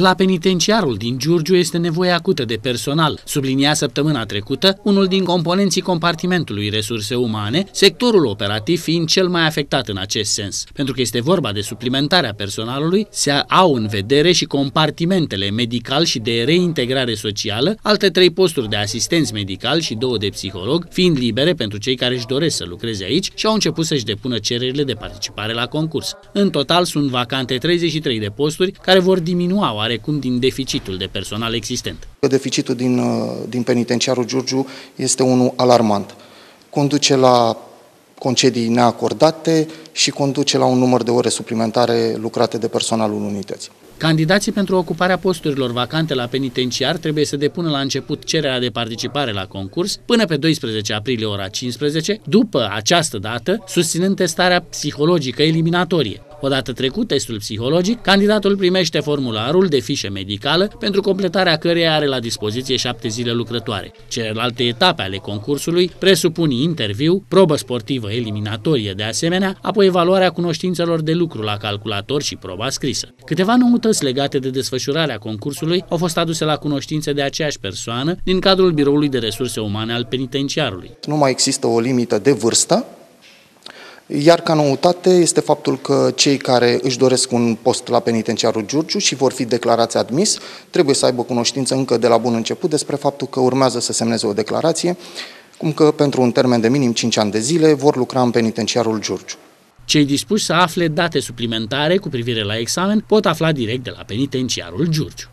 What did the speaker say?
La penitenciarul din Giurgiu este nevoie acută de personal, sublinia săptămâna trecută unul din componenții compartimentului resurse umane, sectorul operativ fiind cel mai afectat în acest sens. Pentru că este vorba de suplimentarea personalului, se au în vedere și compartimentele medical și de reintegrare socială, alte trei posturi de asistenți medical și două de psiholog, fiind libere pentru cei care își doresc să lucreze aici și au început să-și depună cererile de participare la concurs. În total sunt vacante 33 de posturi care vor diminua oarecum din deficitul de personal existent. Deficitul din, uh, din penitenciarul Giurgiu este unul alarmant. Conduce la concedii neacordate, și conduce la un număr de ore suplimentare lucrate de personalul unității. Candidații pentru ocuparea posturilor vacante la penitenciar trebuie să depună la început cererea de participare la concurs până pe 12 aprilie ora 15, după această dată, susținând testarea psihologică eliminatorie. Odată trecut testul psihologic, candidatul primește formularul de fișă medicală pentru completarea căreia are la dispoziție șapte zile lucrătoare. Celelalte etape ale concursului presupun interviu, probă sportivă eliminatorie de asemenea, apoi evaluarea cunoștințelor de lucru la calculator și proba scrisă. Câteva noutăți legate de desfășurarea concursului au fost aduse la cunoștință de aceeași persoană din cadrul Biroului de Resurse Umane al penitenciarului. Nu mai există o limită de vârstă, iar ca noutate este faptul că cei care își doresc un post la penitenciarul Giurgiu și vor fi declarați admis, trebuie să aibă cunoștință încă de la bun început despre faptul că urmează să semneze o declarație, cum că pentru un termen de minim 5 ani de zile vor lucra în penitenciarul Giurgiu. Cei dispuși să afle date suplimentare cu privire la examen pot afla direct de la penitenciarul Giurgiu.